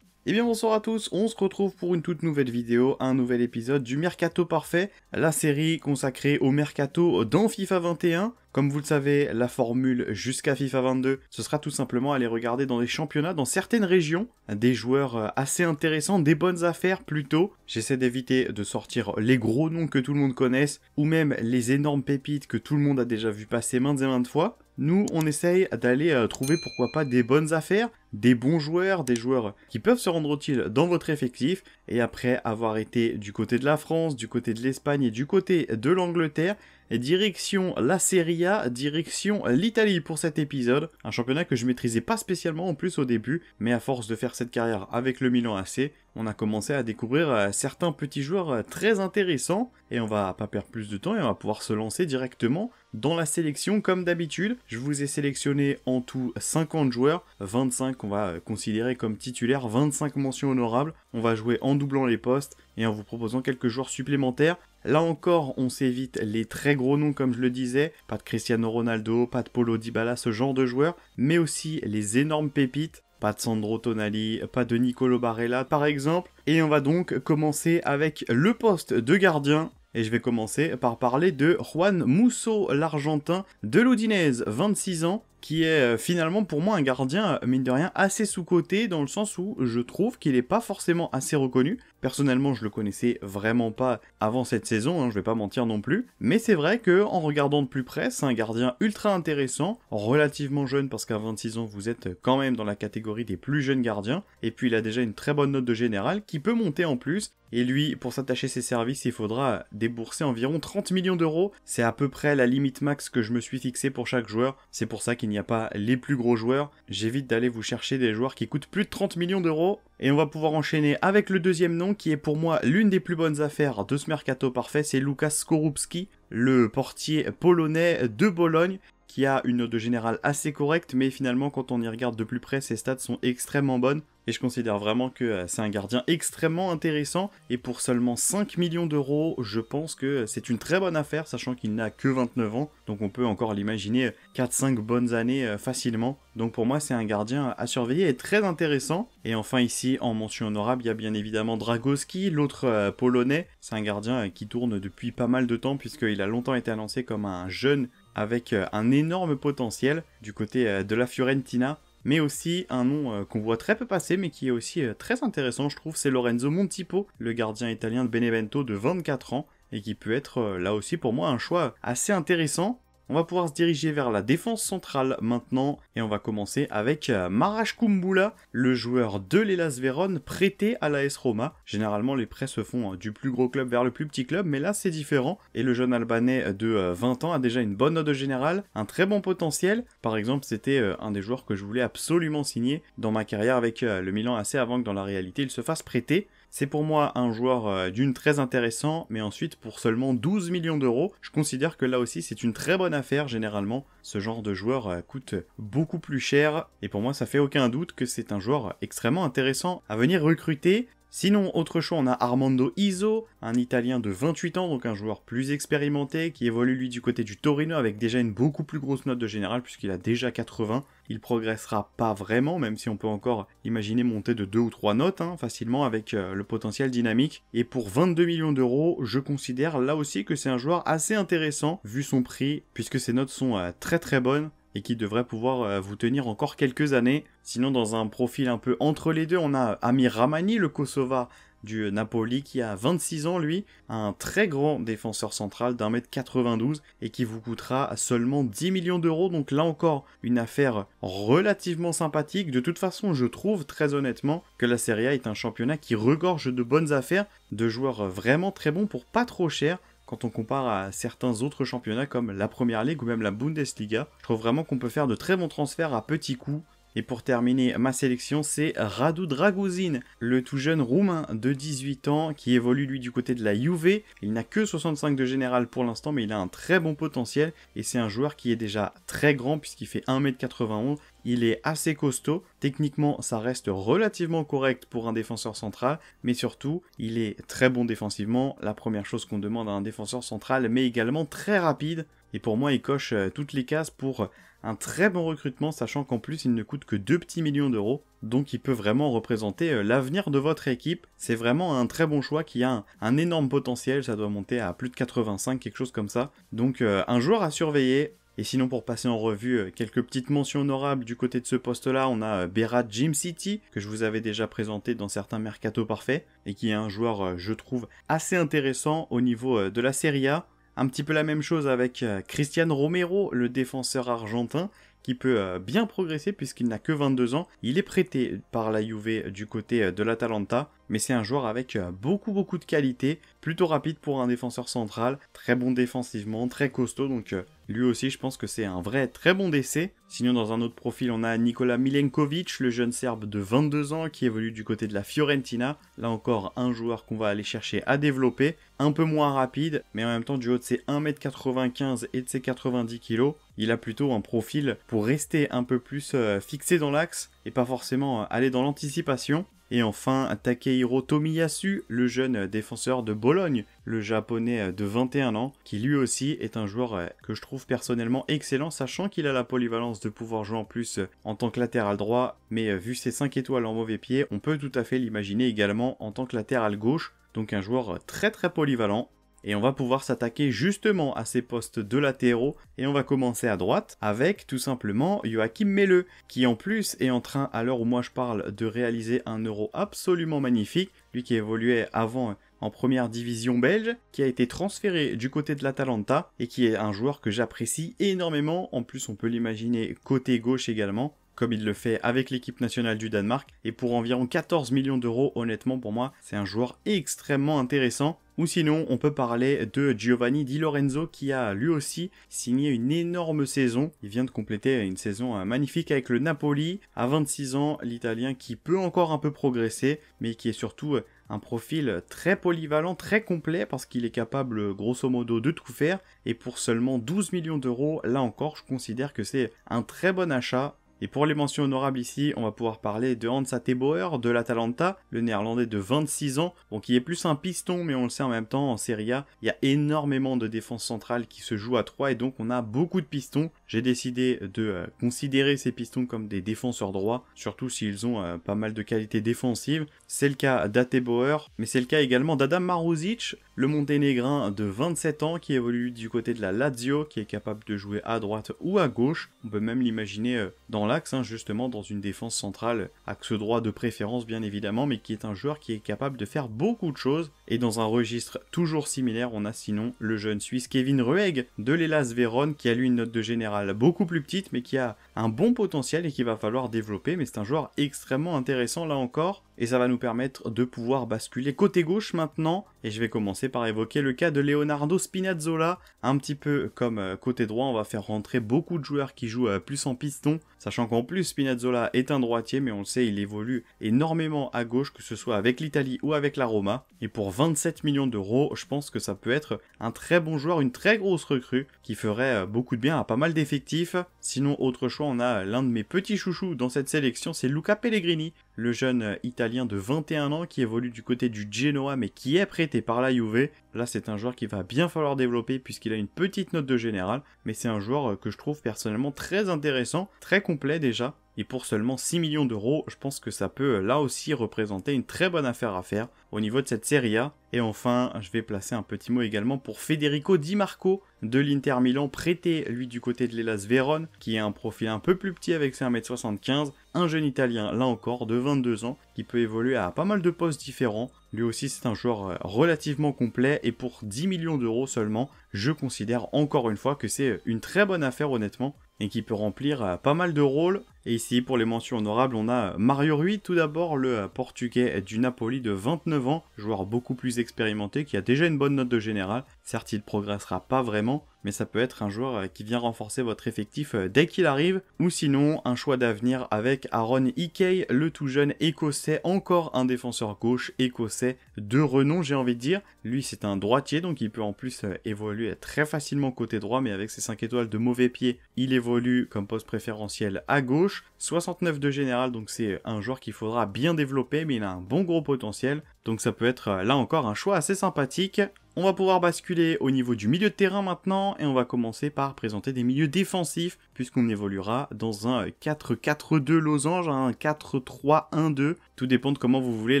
eh bien bonsoir à tous, on se retrouve pour une toute nouvelle vidéo, un nouvel épisode du Mercato Parfait, la série consacrée au Mercato dans FIFA 21. Comme vous le savez, la formule jusqu'à FIFA 22, ce sera tout simplement aller regarder dans les championnats, dans certaines régions, des joueurs euh, assez intéressants, des bonnes affaires plutôt. J'essaie d'éviter de sortir les gros noms que tout le monde connaisse, ou même les énormes pépites que tout le monde a déjà vu passer maintes et maintes fois. Nous, on essaye d'aller euh, trouver pourquoi pas des bonnes affaires, des bons joueurs, des joueurs qui peuvent se rendre utiles dans votre effectif. Et après avoir été du côté de la France, du côté de l'Espagne et du côté de l'Angleterre, Direction la Serie A, direction l'Italie pour cet épisode. Un championnat que je maîtrisais pas spécialement en plus au début, mais à force de faire cette carrière avec le Milan AC, on a commencé à découvrir euh, certains petits joueurs euh, très intéressants et on va pas perdre plus de temps et on va pouvoir se lancer directement dans la sélection comme d'habitude. Je vous ai sélectionné en tout 50 joueurs, 25 qu'on va euh, considérer comme titulaires, 25 mentions honorables. On va jouer en doublant les postes et en vous proposant quelques joueurs supplémentaires. Là encore, on s'évite les très gros noms comme je le disais, pas de Cristiano Ronaldo, pas de Paulo Dybala, ce genre de joueurs, mais aussi les énormes pépites, pas de Sandro Tonali, pas de Nicolo Barella par exemple. Et on va donc commencer avec le poste de gardien. Et je vais commencer par parler de Juan Musso, l'Argentin de l'Oudinez, 26 ans, qui est euh, finalement pour moi un gardien, euh, mine de rien, assez sous-coté dans le sens où je trouve qu'il n'est pas forcément assez reconnu. Personnellement, je le connaissais vraiment pas avant cette saison, hein, je vais pas mentir non plus. Mais c'est vrai que en regardant de plus près, c'est un gardien ultra intéressant, relativement jeune parce qu'à 26 ans, vous êtes quand même dans la catégorie des plus jeunes gardiens. Et puis il a déjà une très bonne note de général qui peut monter en plus. Et lui, pour s'attacher ses services, il faudra débourser environ 30 millions d'euros. C'est à peu près la limite max que je me suis fixé pour chaque joueur. C'est pour ça qu'il n'y a pas les plus gros joueurs. J'évite d'aller vous chercher des joueurs qui coûtent plus de 30 millions d'euros. Et on va pouvoir enchaîner avec le deuxième nom qui est pour moi l'une des plus bonnes affaires de ce mercato parfait, c'est Lukas Skorupski, le portier polonais de Bologne qui a une note de général assez correcte, mais finalement quand on y regarde de plus près, ses stats sont extrêmement bonnes, et je considère vraiment que euh, c'est un gardien extrêmement intéressant, et pour seulement 5 millions d'euros, je pense que euh, c'est une très bonne affaire, sachant qu'il n'a que 29 ans, donc on peut encore l'imaginer 4-5 euh, bonnes années facilement, donc pour moi c'est un gardien à surveiller et très intéressant, et enfin ici en mention honorable, il y a bien évidemment Dragowski, l'autre polonais, c'est un gardien qui tourne depuis pas mal de temps, puisqu'il a longtemps été annoncé comme un jeune avec euh, un énorme potentiel du côté euh, de la Fiorentina, mais aussi un nom euh, qu'on voit très peu passer, mais qui est aussi très intéressant, je trouve, c'est Lorenzo Montipo, le gardien italien de Benevento de 24 ans, et qui peut être là aussi pour moi un choix assez intéressant on va pouvoir se diriger vers la défense centrale maintenant et on va commencer avec euh, Marash Kumbula, le joueur de l'Elas Véron prêté à l'AS Roma. Généralement les prêts se font euh, du plus gros club vers le plus petit club mais là c'est différent et le jeune Albanais euh, de 20 ans a déjà une bonne note générale, un très bon potentiel. Par exemple c'était un des joueurs que je voulais absolument signer dans ma carrière avec le Milan assez avant que dans la réalité il se fasse prêter. C'est pour moi un joueur euh, d'une très intéressant, mais ensuite pour seulement 12 millions d'euros, je considère que là aussi c'est une très bonne affaire généralement. Ce genre de joueur euh, coûte beaucoup plus cher et pour moi ça fait aucun doute que c'est un joueur extrêmement intéressant à venir recruter Sinon, autre choix, on a Armando Iso, un Italien de 28 ans, donc un joueur plus expérimenté, qui évolue lui du côté du Torino avec déjà une beaucoup plus grosse note de général puisqu'il a déjà 80. Il progressera pas vraiment, même si on peut encore imaginer monter de 2 ou 3 notes hein, facilement avec euh, le potentiel dynamique. Et pour 22 millions d'euros, je considère là aussi que c'est un joueur assez intéressant vu son prix, puisque ses notes sont euh, très très bonnes et qui devrait pouvoir euh, vous tenir encore quelques années. Sinon, dans un profil un peu entre les deux, on a Amir Ramani, le Kosova du Napoli, qui a 26 ans, lui, un très grand défenseur central d'un mètre 92 et qui vous coûtera seulement 10 millions d'euros. Donc là encore, une affaire relativement sympathique. De toute façon, je trouve très honnêtement que la Serie A est un championnat qui regorge de bonnes affaires, de joueurs vraiment très bons pour pas trop cher quand on compare à certains autres championnats comme la Première Ligue ou même la Bundesliga. Je trouve vraiment qu'on peut faire de très bons transferts à petits coups. Et pour terminer ma sélection, c'est Radu Dragozin, le tout jeune roumain de 18 ans qui évolue lui du côté de la Juve. Il n'a que 65 de général pour l'instant, mais il a un très bon potentiel et c'est un joueur qui est déjà très grand puisqu'il fait 1m91 il est assez costaud. Techniquement, ça reste relativement correct pour un défenseur central, mais surtout, il est très bon défensivement, la première chose qu'on demande à un défenseur central, mais également très rapide. Et pour moi, il coche euh, toutes les cases pour un très bon recrutement, sachant qu'en plus, il ne coûte que 2 petits millions d'euros. Donc, il peut vraiment représenter euh, l'avenir de votre équipe. C'est vraiment un très bon choix qui a un, énorme potentiel. Ça doit monter à plus de 85, quelque chose comme ça. Donc, euh, un joueur à surveiller, et sinon, pour passer en revue euh, quelques petites mentions honorables du côté de ce poste-là, on a euh, Berat Jim City, que je vous avais déjà présenté dans certains mercato parfaits, et qui est un joueur, euh, je trouve, assez intéressant au niveau de la Serie A. Un petit peu la même chose avec Cristian Romero, le défenseur argentin, qui peut bien progresser puisqu'il n'a que 22 ans. Il est prêté par la Juve du côté de l'Atalanta mais c'est un joueur avec euh, beaucoup beaucoup de qualité, plutôt rapide pour un défenseur central, très bon défensivement, très costaud, donc euh, lui aussi je pense que c'est un vrai très bon décès. Sinon dans un autre profil on a Nikola Milenkovic, le jeune serbe de 22 ans qui évolue du côté de la Fiorentina, là encore un joueur qu'on va aller chercher à développer, un peu moins rapide, mais en même temps du haut de ses 1m95 et de ses 90 kg, il a plutôt un profil pour rester un peu plus euh, fixé dans l'axe et pas forcément aller dans l'anticipation. Et enfin, Takehiro Tomiyasu, le jeune défenseur de Bologne, le japonais de 21 ans, qui lui aussi est un joueur euh, que je trouve personnellement excellent, sachant qu'il a la polyvalence de pouvoir jouer en plus euh, en tant que latéral droit, mais euh, vu ses 5 étoiles en mauvais pied, on peut tout à fait l'imaginer également en tant que latéral gauche, donc un joueur très très polyvalent et on va pouvoir s'attaquer justement à ces postes de latéraux. Et on va commencer à droite avec tout simplement Joachim Melleux, qui en plus est en train, à l'heure où moi je parle, de réaliser un euro absolument magnifique. Lui qui évoluait avant en première division belge, qui a été transféré du côté de l'Atalanta et qui est un joueur que j'apprécie énormément. En plus, on peut l'imaginer côté gauche également comme il le fait avec l'équipe nationale du Danemark, et pour environ 14 millions d'euros, honnêtement pour moi, c'est un joueur extrêmement intéressant. Ou sinon, on peut parler de Giovanni Di Lorenzo qui a lui aussi signé une énorme saison. Il vient de compléter une saison euh, magnifique avec le Napoli. À 26 ans, l'Italien qui peut encore un peu progresser, mais qui est surtout euh, un profil très polyvalent, très complet, parce qu'il est capable grosso modo de tout faire, et pour seulement 12 millions d'euros, là encore, je considère que c'est un très bon achat, et pour les mentions honorables ici, on va pouvoir parler de Hans Ateboer de l'Atalanta, le néerlandais de 26 ans, Donc il est plus un piston mais on le sait en même temps en Serie A, il y a énormément de défense centrale qui se jouent à 3 et donc on a beaucoup de pistons. J'ai décidé de euh, considérer ces pistons comme des défenseurs droits, surtout s'ils ont euh, pas mal de qualités défensives. C'est le cas d'Ateboer, mais c'est le cas également d'Adam Maruzic, le monténégrin de 27 ans qui évolue du côté de la Lazio, qui est capable de jouer à droite ou à gauche. On peut même l'imaginer euh, dans dans Hein, justement dans une défense centrale, axe droit de préférence bien évidemment, mais qui est un joueur qui est capable de faire beaucoup de choses. Et dans un registre toujours similaire, on a sinon le jeune Suisse Kevin Rueg de l'Elas Véron, qui a lui une note de général beaucoup plus petite, mais qui a un bon potentiel et qu'il va falloir développer. Mais c'est un joueur extrêmement intéressant là encore, et ça va nous permettre de pouvoir basculer côté gauche maintenant. Et je vais commencer par évoquer le cas de Leonardo Spinazzola, un petit peu comme euh, côté droit, on va faire rentrer beaucoup de joueurs qui jouent euh, plus en piston, sachant qu'en plus Spinazzola est un droitier, mais on le sait, il évolue énormément à gauche, que ce soit avec l'Italie ou avec la Roma. Et pour 27 millions d'euros, je pense que ça peut être un très bon joueur, une très grosse recrue, qui ferait euh, beaucoup de bien à pas mal d'effectifs. Sinon, autre choix, on a l'un de mes petits chouchous dans cette sélection, c'est Luca Pellegrini, le jeune euh, italien de 21 ans qui évolue du côté du Genoa mais qui est prêté par la Juve. Là, c'est un joueur qu'il va bien falloir développer puisqu'il a une petite note de général, mais c'est un joueur euh, que je trouve personnellement très intéressant, très complet déjà et pour seulement 6 millions d'euros, je pense que ça peut là aussi représenter une très bonne affaire à faire au niveau de cette Serie A. Et enfin, je vais placer un petit mot également pour Federico Di Marco de l'Inter Milan, prêté lui du côté de l'Elas Vérone, qui a un profil un peu plus petit avec ses 1m75. Un jeune italien, là encore, de 22 ans, qui peut évoluer à pas mal de postes différents. Lui aussi, c'est un joueur euh, relativement complet et pour 10 millions d'euros seulement, je considère encore une fois que c'est une très bonne affaire honnêtement et qui peut remplir euh, pas mal de rôles. Et ici, pour les mentions honorables, on a euh, Mario Rui, tout d'abord le euh, portugais du Napoli de 29 ans, joueur beaucoup plus expérimenté qui a déjà une bonne note de général. Certes, il ne progressera pas vraiment, mais ça peut être un joueur euh, qui vient renforcer votre effectif euh, dès qu'il arrive, ou sinon un choix d'avenir avec Aaron Ikei, le tout jeune écossais, encore un défenseur gauche écossais de renom j'ai envie de dire. Lui c'est un droitier donc il peut en plus euh, évoluer très facilement côté droit mais avec ses 5 étoiles de mauvais pied il évolue comme poste préférentiel à gauche. 69 de général donc c'est un joueur qu'il faudra bien développer mais il a un bon gros potentiel. Donc ça peut être euh, là encore un choix assez sympathique. On va pouvoir basculer au niveau du milieu de terrain maintenant et on va commencer par présenter des milieux défensifs puisqu'on évoluera dans un 4-4-2 euh, losange, hein, un 4-3-1-2, tout dépend de comment vous voulez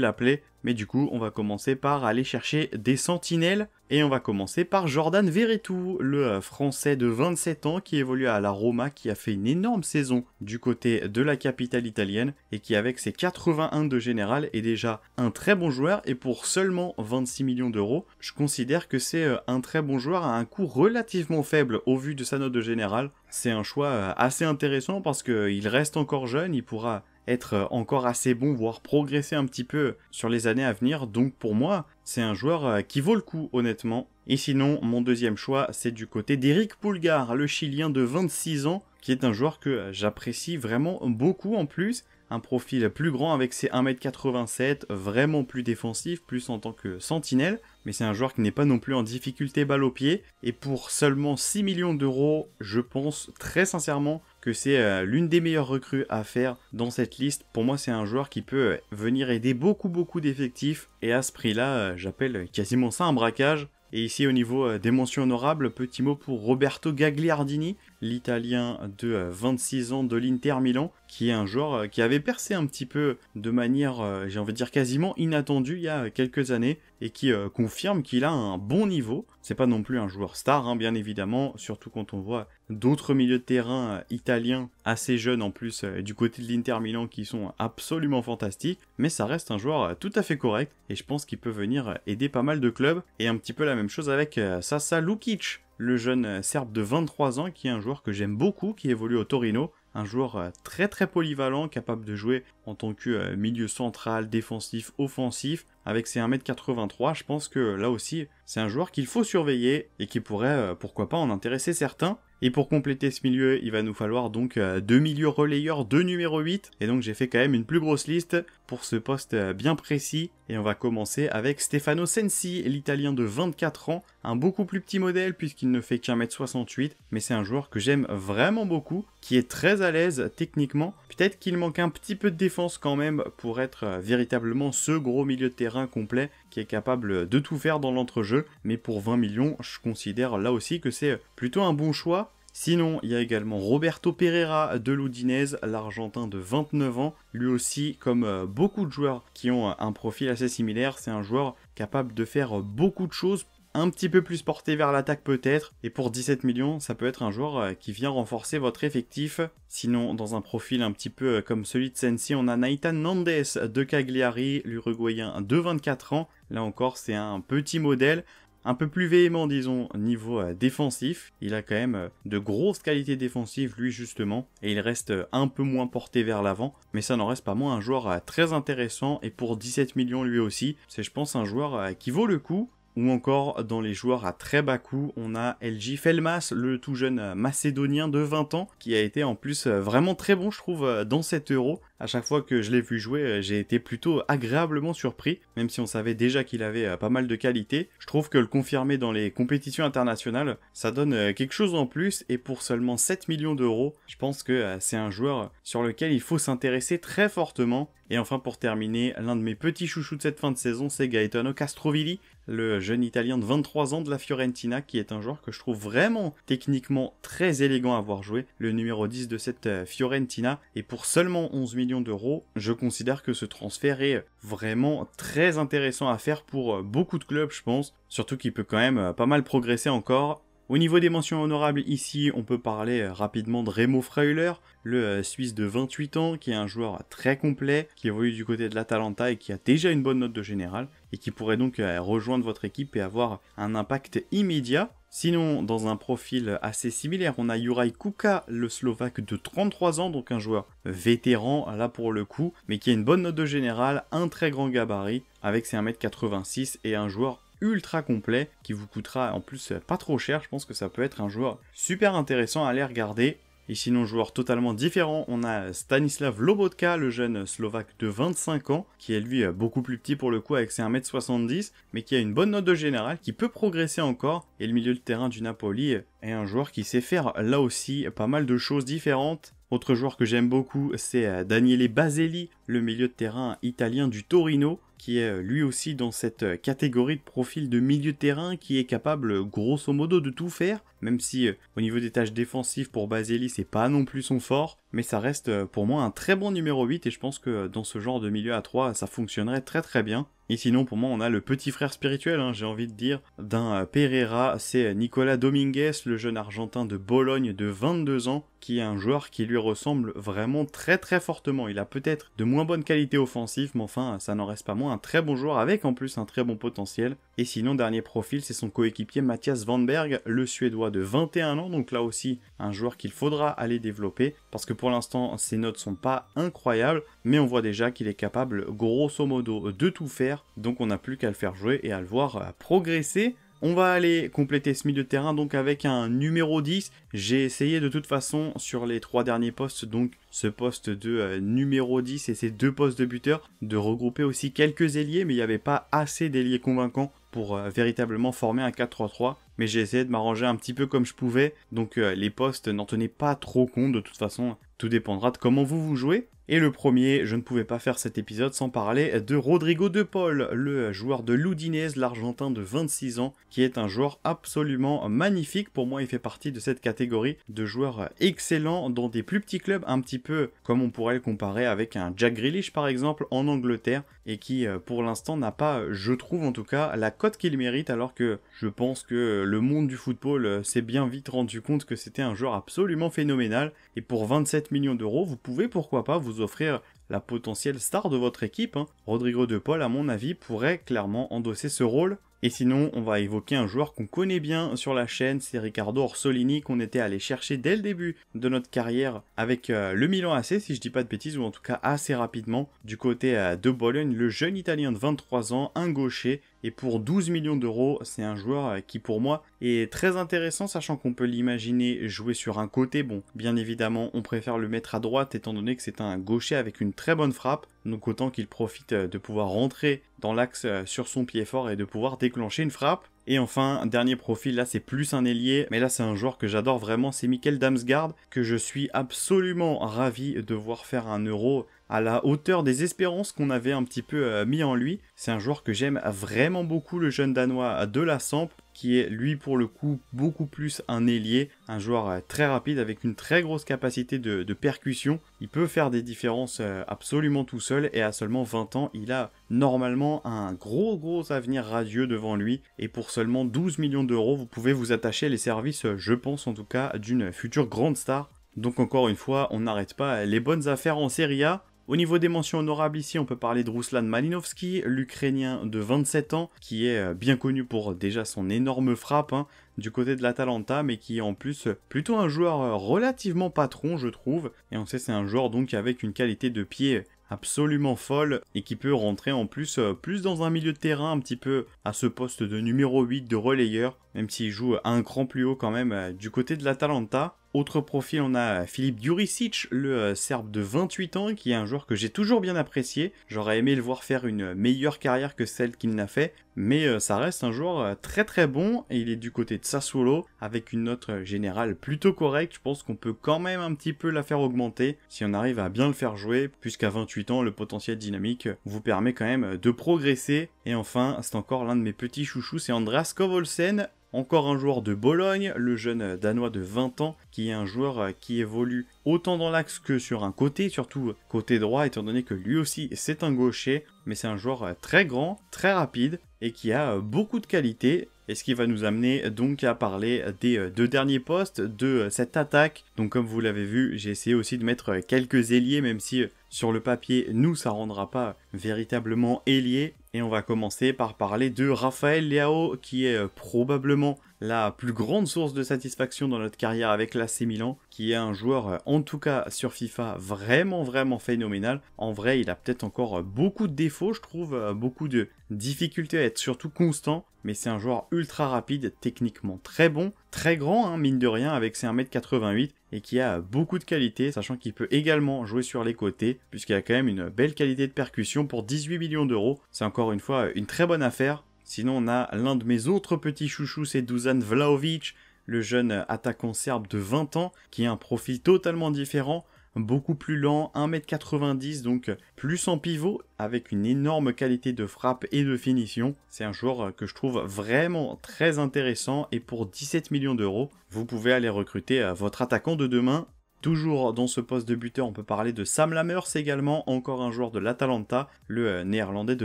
l'appeler. Mais du coup, on va commencer par aller chercher des sentinelles et on va commencer par Jordan Veretout, le euh, Français de 27 ans qui évolue à la Roma, qui a fait une énorme saison du côté de la capitale italienne et qui avec ses 81 de général est déjà un très bon joueur et pour seulement 26 millions d'euros, je considère que c'est euh, un très bon joueur à un coût relativement faible au vu de sa note de général. C'est un choix euh, assez intéressant parce qu'il reste encore jeune, il pourra être euh, encore assez bon, voire progresser un petit peu sur les années à venir. Donc pour moi, c'est un joueur euh, qui vaut le coup, honnêtement. Et sinon, mon deuxième choix, c'est du côté d'Eric Poulgar, le Chilien de 26 ans, qui est un joueur que euh, j'apprécie vraiment beaucoup en plus. Un profil plus grand avec ses 1m87, vraiment plus défensif, plus en tant que sentinelle. Mais c'est un joueur qui n'est pas non plus en difficulté balle au pied. Et pour seulement 6 millions d'euros, je pense très sincèrement que c'est euh, l'une des meilleures recrues à faire dans cette liste. Pour moi, c'est un joueur qui peut euh, venir aider beaucoup beaucoup d'effectifs et à ce prix-là, euh, j'appelle quasiment ça un braquage. Et ici au niveau des mentions honorables, petit mot pour Roberto Gagliardini, l'italien de 26 euh, ans de l'Inter Milan, qui est un joueur euh, qui avait percé un petit peu de manière, euh, j'ai envie de dire quasiment inattendue il y a quelques années, et qui confirme qu'il a un bon niveau. C'est pas non plus un joueur star, hein, bien évidemment, surtout quand on voit d'autres milieux de terrain italiens assez jeunes en plus du côté de l'Inter Milan qui sont absolument fantastiques, mais ça reste un joueur tout à fait correct, et je pense qu'il peut venir aider pas mal de clubs, et un petit peu la même chose avec Sasa Lukic le jeune euh, Serbe de 23 ans qui est un joueur que j'aime beaucoup, qui évolue au Torino, un joueur euh, très très polyvalent, capable de jouer en tant que euh, milieu central, défensif, offensif. Avec ses 1m83, je pense que là aussi, c'est un joueur qu'il faut surveiller et qui pourrait, pourquoi pas, en intéresser certains. Et pour compléter ce milieu, il va nous falloir donc euh, deux milieux relayeurs, de numéro 8. Et donc j'ai fait quand même une plus grosse liste pour ce poste euh, bien précis. Et on va commencer avec Stefano Sensi, l'italien de 24 ans. Un beaucoup plus petit modèle puisqu'il ne fait qu'un mètre 68. Mais c'est un joueur que j'aime vraiment beaucoup, qui est très à l'aise techniquement. Peut-être qu'il manque un petit peu de défense quand même pour être euh, véritablement ce gros milieu de terrain complet qui est capable de tout faire dans l'entrejeu, mais pour 20 millions, je considère là aussi que c'est plutôt un bon choix. Sinon, il y a également Roberto Pereira de Ludinez, l'Argentin de 29 ans. Lui aussi, comme euh, beaucoup de joueurs qui ont un profil assez similaire, c'est un joueur capable de faire beaucoup de choses un petit peu plus porté vers l'attaque peut-être, et pour 17 millions, ça peut être un joueur euh, qui vient renforcer votre effectif. Sinon, dans un profil un petit peu euh, comme celui de Sensi, on a Naitan Nandes de Cagliari, l'Uruguayen de 24 ans. Là encore, c'est un petit modèle, un peu plus véhément, disons, niveau euh, défensif. Il a quand même de grosses qualités défensives, lui, justement, et il reste un peu moins porté vers l'avant, mais ça n'en reste pas moins un joueur très intéressant, et pour 17 millions, lui aussi, c'est, je pense, un joueur qui vaut le coup ou encore dans les joueurs à très bas coût, on a LG Felmas, le tout jeune macédonien de 20 ans, qui a été en plus euh, vraiment très bon, je trouve, euh, dans cet euro à chaque fois que je l'ai vu jouer, euh, j'ai été plutôt agréablement surpris, même si on savait déjà qu'il avait euh, pas mal de qualité. Je trouve que le confirmer dans les compétitions internationales, ça donne euh, quelque chose en plus, et pour seulement 7 millions d'euros, je pense que c'est un joueur sur lequel il faut s'intéresser très fortement. Et enfin pour terminer, l'un de mes petits chouchous de cette fin de saison, c'est Gaetano Castrovilli, le jeune Italien de 23 ans de la Fiorentina, qui est un joueur que je trouve vraiment techniquement très élégant à voir jouer, le numéro 10 de cette Fiorentina, et pour seulement 11 millions d'euros, je considère que ce transfert est vraiment très intéressant à faire pour euh, beaucoup de clubs, je pense. Surtout qu'il peut quand même euh, pas mal progresser encore. Au niveau des mentions honorables, ici, on peut parler euh, rapidement de Remo Freuler, le Suisse de 28 ans, qui est un joueur très complet, qui évolue du côté de l'Atalanta et qui a déjà une bonne note de général, et qui pourrait donc rejoindre votre équipe et avoir un impact immédiat. Sinon, dans un profil assez similaire, on a Juraj Kuka, le Slovaque de 33 ans, donc un joueur vétéran là pour le coup, mais qui a une bonne note de général, un très grand gabarit, avec ses 1m86 et un joueur ultra complet qui vous coûtera en plus pas trop cher. Je pense que ça peut être un joueur super intéressant à aller regarder et sinon, joueur totalement différent, on a Stanislav Lobotka, le jeune Slovaque de 25 ans, qui est lui beaucoup plus petit pour le coup avec ses 1m70, mais qui a une bonne note de général, qui peut progresser encore, et le milieu de terrain du Napoli est un joueur qui sait faire là aussi pas mal de choses différentes. Autre joueur que j'aime beaucoup, c'est euh, Daniele Baselli, le milieu de terrain italien du Torino, qui est euh, lui aussi dans cette euh, catégorie de profil de milieu de terrain qui est capable euh, grosso modo de tout faire, même si au niveau des tâches défensives pour Baseli c'est pas non plus son fort, mais ça reste pour moi un très bon numéro 8 et je pense que dans ce genre de milieu à 3 ça fonctionnerait très très bien. Et sinon pour moi on a le petit frère spirituel, hein, j'ai envie de dire, d'un Pereira, c'est Nicolas Dominguez, le jeune argentin de Bologne de 22 ans, qui est un joueur qui lui ressemble vraiment très très fortement. Il a peut-être de moins bonnes qualités offensives, mais enfin ça n'en reste pas moins un très bon joueur avec en plus un très bon potentiel. Et sinon, dernier profil, c'est son coéquipier Mathias Vanberg, le Suédois de 21 ans, donc là aussi un joueur qu'il faudra aller développer, parce que pour l'instant ses notes sont pas incroyables, mais on voit déjà qu'il est capable grosso modo de tout faire, donc on n'a plus qu'à le faire jouer et à le voir euh, progresser. On va aller compléter ce milieu de terrain donc avec un numéro 10. J'ai essayé de toute façon sur les trois derniers postes, donc ce poste de euh, numéro 10 et ces deux postes de buteur, de regrouper aussi quelques ailiers, mais il n'y avait pas assez d'ailiers convaincants pour euh, véritablement former un 4-3-3. Mais j'ai essayé de m'arranger un petit peu comme je pouvais, donc euh, les postes n'en tenaient pas trop compte. De toute façon, tout dépendra de comment vous vous jouez. Et le premier, je ne pouvais pas faire cet épisode sans parler de Rodrigo De Paul, le joueur de l'Oudinese, l'Argentin de 26 ans, qui est un joueur absolument magnifique. Pour moi, il fait partie de cette catégorie de joueurs excellents dans des plus petits clubs, un petit peu comme on pourrait le comparer avec un Jack Grealish par exemple en Angleterre, et qui euh, pour l'instant n'a pas, je trouve en tout cas, la cote qu'il mérite, alors que je pense que le monde du football euh, s'est bien vite rendu compte que c'était un joueur absolument phénoménal. Et pour 27 millions d'euros, vous pouvez pourquoi pas vous offrir la potentielle star de votre équipe. Hein. Rodrigo De Paul, à mon avis, pourrait clairement endosser ce rôle. Et sinon, on va évoquer un joueur qu'on connaît bien sur la chaîne, c'est Ricardo Orsolini qu'on était allé chercher dès le début de notre carrière avec euh, le Milan AC, si je dis pas de bêtises, ou en tout cas assez rapidement, du côté euh, de Bologne, le jeune Italien de 23 ans, un gaucher, et pour 12 millions d'euros, c'est un joueur euh, qui pour moi est très intéressant, sachant qu'on peut l'imaginer jouer sur un côté. Bon, bien évidemment, on préfère le mettre à droite étant donné que c'est un gaucher avec une très bonne frappe. Donc autant qu'il profite euh, de pouvoir rentrer dans l'axe euh, sur son pied fort et de pouvoir déclencher une frappe. Et enfin, dernier profil, là c'est plus un ailier, mais là c'est un joueur que j'adore vraiment, c'est Michael Damsgaard, que je suis absolument ravi de voir faire un euro à la hauteur des espérances qu'on avait un petit peu euh, mis en lui. C'est un joueur que j'aime vraiment beaucoup, le jeune danois de la Samp, qui est lui pour le coup beaucoup plus un ailier, un joueur euh, très rapide avec une très grosse capacité de, de, percussion. Il peut faire des différences euh, absolument tout seul et à seulement 20 ans, il a normalement un gros gros avenir radieux devant lui et pour seulement 12 millions d'euros, vous pouvez vous attacher les services, je pense en tout cas, d'une future grande star. Donc encore une fois, on n'arrête pas les bonnes affaires en série A. Au niveau des mentions honorables ici, on peut parler de Ruslan Malinovski, l'Ukrainien de 27 ans, qui est euh, bien connu pour déjà son énorme frappe hein, du côté de l'Atalanta, mais qui est en plus euh, plutôt un joueur euh, relativement patron, je trouve. Et on sait c'est un joueur donc avec une qualité de pied absolument folle et qui peut rentrer en plus plus dans un milieu de terrain un petit peu à ce poste de numéro 8 de relayeur même s'il joue un cran plus haut quand même du côté de l'Atalanta autre profil, on a Philippe Djuricic, le euh, Serbe de 28 ans, qui est un joueur que j'ai toujours bien apprécié. J'aurais aimé le voir faire une meilleure carrière que celle qu'il n'a fait, mais euh, ça reste un joueur euh, très très bon et il est du côté de Sassuolo avec une note générale plutôt correcte. Je pense qu'on peut quand même un petit peu la faire augmenter si on arrive à bien le faire jouer, puisqu'à 28 ans, le potentiel dynamique vous permet quand même de progresser. Et enfin, c'est encore l'un de mes petits chouchous, c'est Andreas Kovolsen, encore un joueur de Bologne, le jeune Danois de 20 ans, qui est un joueur euh, qui évolue autant dans l'axe que sur un côté, surtout côté droit, étant donné que lui aussi c'est un gaucher, mais c'est un joueur euh, très grand, très rapide et qui a euh, beaucoup de qualités et ce qui va nous amener euh, donc à parler euh, des euh, deux derniers postes de cette attaque. Donc comme vous l'avez vu, j'ai essayé aussi de mettre quelques ailiers, même si sur le papier, nous, ça rendra pas véritablement ailier. Et on va commencer par parler de Raphaël Leao, qui est probablement la plus grande source de satisfaction dans notre carrière avec l'AC Milan, qui est un joueur, euh, en tout cas sur FIFA, vraiment vraiment phénoménal. En vrai, il a peut-être encore euh, beaucoup de défauts, je trouve, euh, beaucoup de difficultés à être surtout constant, mais c'est un joueur ultra rapide, techniquement très bon, très grand, hein, mine de rien, avec ses 1m88 et qui a beaucoup de qualité, sachant qu'il peut également jouer sur les côtés, puisqu'il a quand même une belle qualité de percussion pour 18 millions d'euros. C'est encore une fois une très bonne affaire Sinon, on a l'un de mes autres petits chouchous, c'est Dusan Vlaovic, le jeune attaquant serbe de 20 ans, qui a un profil totalement différent, beaucoup plus lent, 1m90, donc plus en pivot, avec une énorme qualité de frappe et de finition. C'est un joueur que je trouve vraiment très intéressant et pour 17 millions d'euros, vous pouvez aller recruter euh, votre attaquant de demain Toujours dans ce poste de buteur, on peut parler de Sam Lammers également, encore un joueur de l'Atalanta, le euh, néerlandais de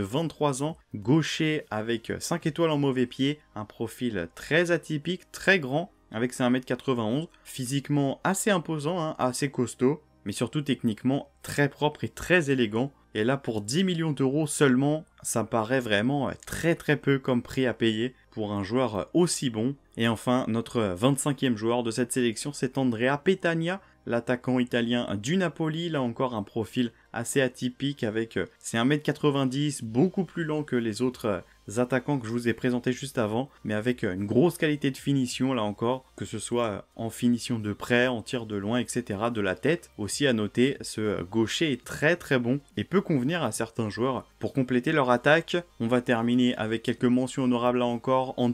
23 ans, gaucher avec 5 euh, étoiles en mauvais pied, un profil très atypique, très grand, avec ses 1m91, physiquement assez imposant, hein, assez costaud, mais surtout techniquement très propre et très élégant. Et là, pour 10 millions d'euros seulement, ça paraît vraiment euh, très très peu comme prix à payer pour un joueur aussi bon. Et enfin, notre 25e joueur de cette sélection, c'est Andrea Petagna, L'attaquant italien du Napoli, là encore un profil assez atypique avec euh, c'est 1m90, beaucoup plus long que les autres euh, attaquants que je vous ai présenté juste avant, mais avec euh, une grosse qualité de finition là encore, que ce soit euh, en finition de près, en tir de loin, etc. de la tête. Aussi à noter, ce euh, gaucher est très très bon et peut convenir à certains joueurs. Pour compléter leur attaque, on va terminer avec quelques mentions honorables là encore, en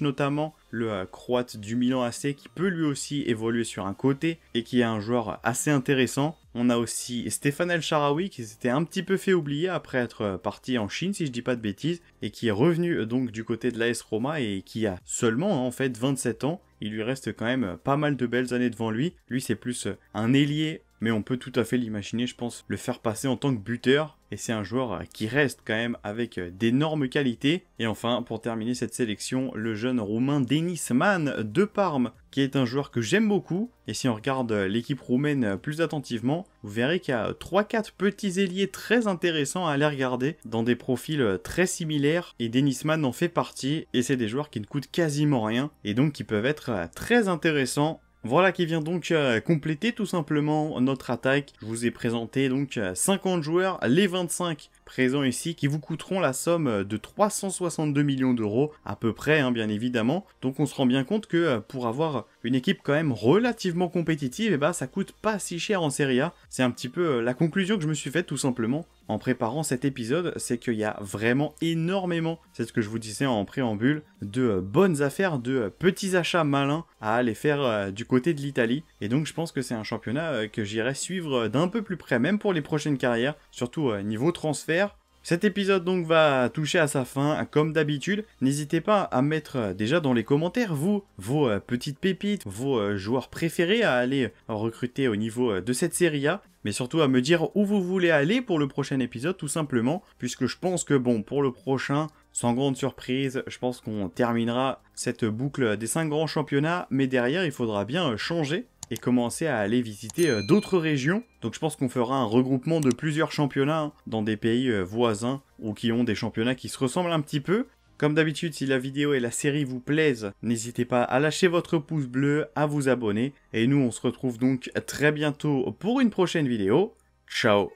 notamment, le croate du Milan AC qui peut lui aussi évoluer sur un côté et qui est un joueur assez intéressant. On a aussi Stéphane El Sharawi qui s'était un petit peu fait oublier après être parti en Chine, si je dis pas de bêtises, et qui est revenu euh, donc du côté de l'AS Roma et qui a seulement en fait 27 ans. Il lui reste quand même pas mal de belles années devant lui. Lui, c'est plus euh, un ailier mais on peut tout à fait l'imaginer, je pense, le faire passer en tant que buteur. Et c'est un joueur euh, qui reste quand même avec euh, d'énormes qualités. Et enfin, pour terminer cette sélection, le jeune roumain Denis Mann de Parme, qui est un joueur que j'aime beaucoup. Et si on regarde euh, l'équipe roumaine plus attentivement, vous verrez qu'il y a 3-4 petits ailiers très intéressants à aller regarder, dans des profils très similaires. Et Denis Mann en fait partie. Et c'est des joueurs qui ne coûtent quasiment rien, et donc qui peuvent être très intéressants voilà qui vient donc euh, compléter tout simplement notre attaque. Je vous ai présenté donc 50 euh, joueurs, les 25 présents ici, qui vous coûteront la somme euh, de 362 millions d'euros à peu près, hein, bien évidemment. Donc on se rend bien compte que pour avoir une équipe quand même relativement compétitive, et eh ne ben, ça coûte pas si cher en Serie A. C'est un petit peu la conclusion que je me suis faite tout simplement en préparant cet épisode, c'est qu'il y a vraiment énormément, c'est ce que je vous disais en préambule, de euh, bonnes affaires, de euh, petits achats malins à aller faire euh, du côté de l'Italie. Et donc je pense que c'est un championnat que j'irai suivre d'un peu plus près, même pour les prochaines carrières, surtout niveau transfert. Cet épisode donc va toucher à sa fin, comme d'habitude. N'hésitez pas à mettre euh, déjà dans les commentaires vous, vos euh, petites pépites, vos euh, joueurs préférés à aller recruter au niveau de cette série A mais surtout à me dire où vous voulez aller pour le prochain épisode tout simplement, puisque je pense que bon, pour le prochain, sans grande surprise, je pense qu'on terminera cette boucle des 5 grands championnats, mais derrière il faudra bien changer, et commencer à aller visiter euh, d'autres régions. Donc je pense qu'on fera un regroupement de plusieurs championnats hein, dans des pays euh, voisins ou qui ont des championnats qui se ressemblent un petit peu. Comme d'habitude, si la vidéo et la série vous plaisent, n'hésitez pas à lâcher votre pouce bleu, à vous abonner, et nous on se retrouve donc très bientôt pour une prochaine vidéo. Ciao